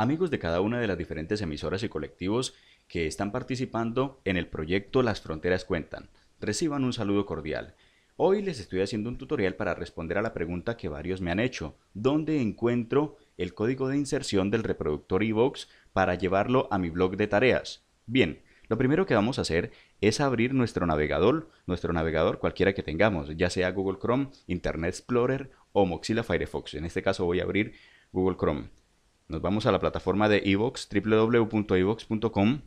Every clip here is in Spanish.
amigos de cada una de las diferentes emisoras y colectivos que están participando en el proyecto Las Fronteras Cuentan. Reciban un saludo cordial. Hoy les estoy haciendo un tutorial para responder a la pregunta que varios me han hecho. ¿Dónde encuentro el código de inserción del reproductor iVox para llevarlo a mi blog de tareas? Bien, lo primero que vamos a hacer es abrir nuestro navegador, nuestro navegador cualquiera que tengamos, ya sea Google Chrome, Internet Explorer o Mozilla Firefox. En este caso voy a abrir Google Chrome. Nos vamos a la plataforma de iVox, www.evox.com.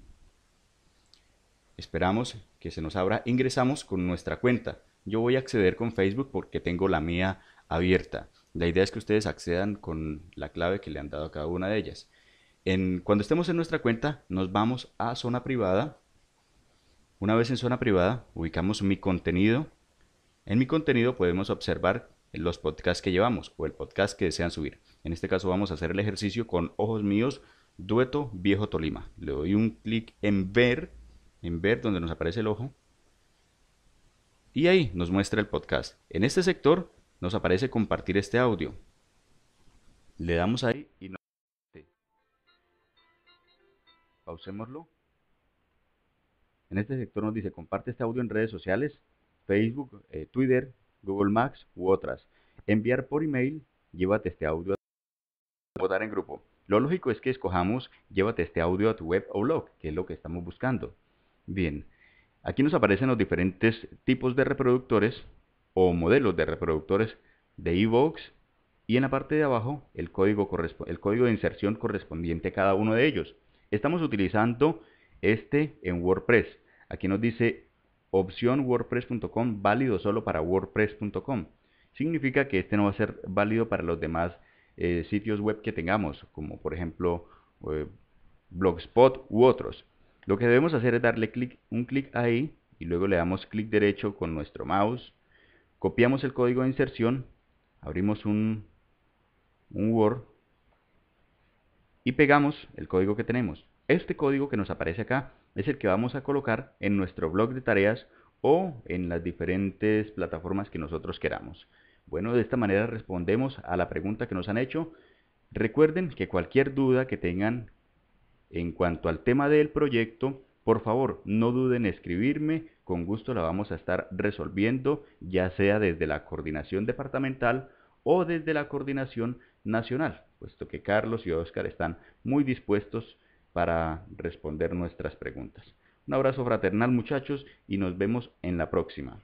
Esperamos que se nos abra. Ingresamos con nuestra cuenta. Yo voy a acceder con Facebook porque tengo la mía abierta. La idea es que ustedes accedan con la clave que le han dado a cada una de ellas. En, cuando estemos en nuestra cuenta, nos vamos a zona privada. Una vez en zona privada, ubicamos mi contenido en mi contenido podemos observar los podcasts que llevamos o el podcast que desean subir. En este caso vamos a hacer el ejercicio con Ojos Míos, Dueto Viejo Tolima. Le doy un clic en ver, en ver donde nos aparece el ojo. Y ahí nos muestra el podcast. En este sector nos aparece compartir este audio. Le damos ahí y nos... Pausémoslo. En este sector nos dice comparte este audio en redes sociales Facebook, eh, Twitter, Google Maps u otras. Enviar por email, llévate este audio a votar en grupo. Lo lógico es que escojamos llévate este audio a tu web o blog, que es lo que estamos buscando. Bien, aquí nos aparecen los diferentes tipos de reproductores o modelos de reproductores de iVoox y en la parte de abajo el código, el código de inserción correspondiente a cada uno de ellos. Estamos utilizando este en WordPress. Aquí nos dice opción wordpress.com válido solo para wordpress.com. Significa que este no va a ser válido para los demás eh, sitios web que tengamos, como por ejemplo eh, Blogspot u otros. Lo que debemos hacer es darle clic, un clic ahí y luego le damos clic derecho con nuestro mouse, copiamos el código de inserción, abrimos un Word y pegamos el código que tenemos. Este código que nos aparece acá es el que vamos a colocar en nuestro blog de tareas o en las diferentes plataformas que nosotros queramos. Bueno, de esta manera respondemos a la pregunta que nos han hecho. Recuerden que cualquier duda que tengan en cuanto al tema del proyecto, por favor, no duden en escribirme, con gusto la vamos a estar resolviendo, ya sea desde la coordinación departamental o desde la coordinación nacional, puesto que Carlos y Oscar están muy dispuestos para responder nuestras preguntas. Un abrazo fraternal muchachos y nos vemos en la próxima.